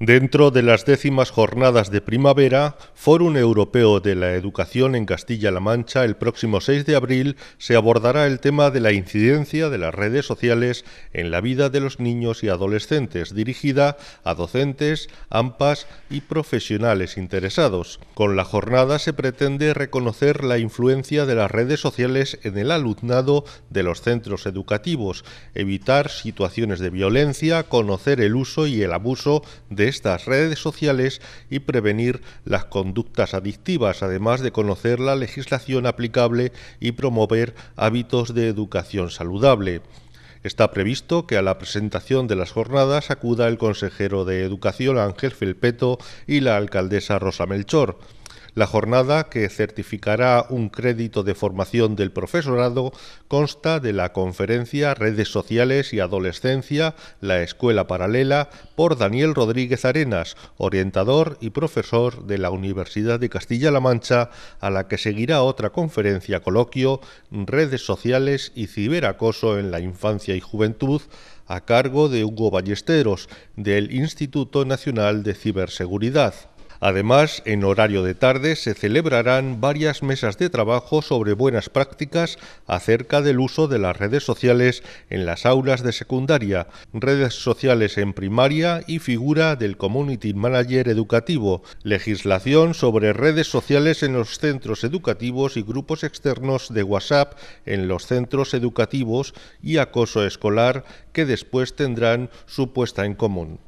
Dentro de las décimas jornadas de primavera, Fórum Europeo de la Educación en Castilla-La Mancha, el próximo 6 de abril, se abordará el tema de la incidencia de las redes sociales en la vida de los niños y adolescentes, dirigida a docentes, AMPAs y profesionales interesados. Con la jornada se pretende reconocer la influencia de las redes sociales en el alumnado de los centros educativos, evitar situaciones de violencia, conocer el uso y el abuso de estas redes sociales y prevenir las conductas adictivas, además de conocer la legislación aplicable y promover hábitos de educación saludable. Está previsto que a la presentación de las jornadas acuda el consejero de Educación Ángel Felpeto y la alcaldesa Rosa Melchor. La jornada, que certificará un crédito de formación del profesorado, consta de la conferencia Redes Sociales y Adolescencia, la Escuela Paralela, por Daniel Rodríguez Arenas, orientador y profesor de la Universidad de Castilla-La Mancha, a la que seguirá otra conferencia coloquio Redes Sociales y Ciberacoso en la Infancia y Juventud, a cargo de Hugo Ballesteros, del Instituto Nacional de Ciberseguridad. Además, en horario de tarde se celebrarán varias mesas de trabajo sobre buenas prácticas acerca del uso de las redes sociales en las aulas de secundaria, redes sociales en primaria y figura del Community Manager educativo, legislación sobre redes sociales en los centros educativos y grupos externos de WhatsApp en los centros educativos y acoso escolar que después tendrán su puesta en común.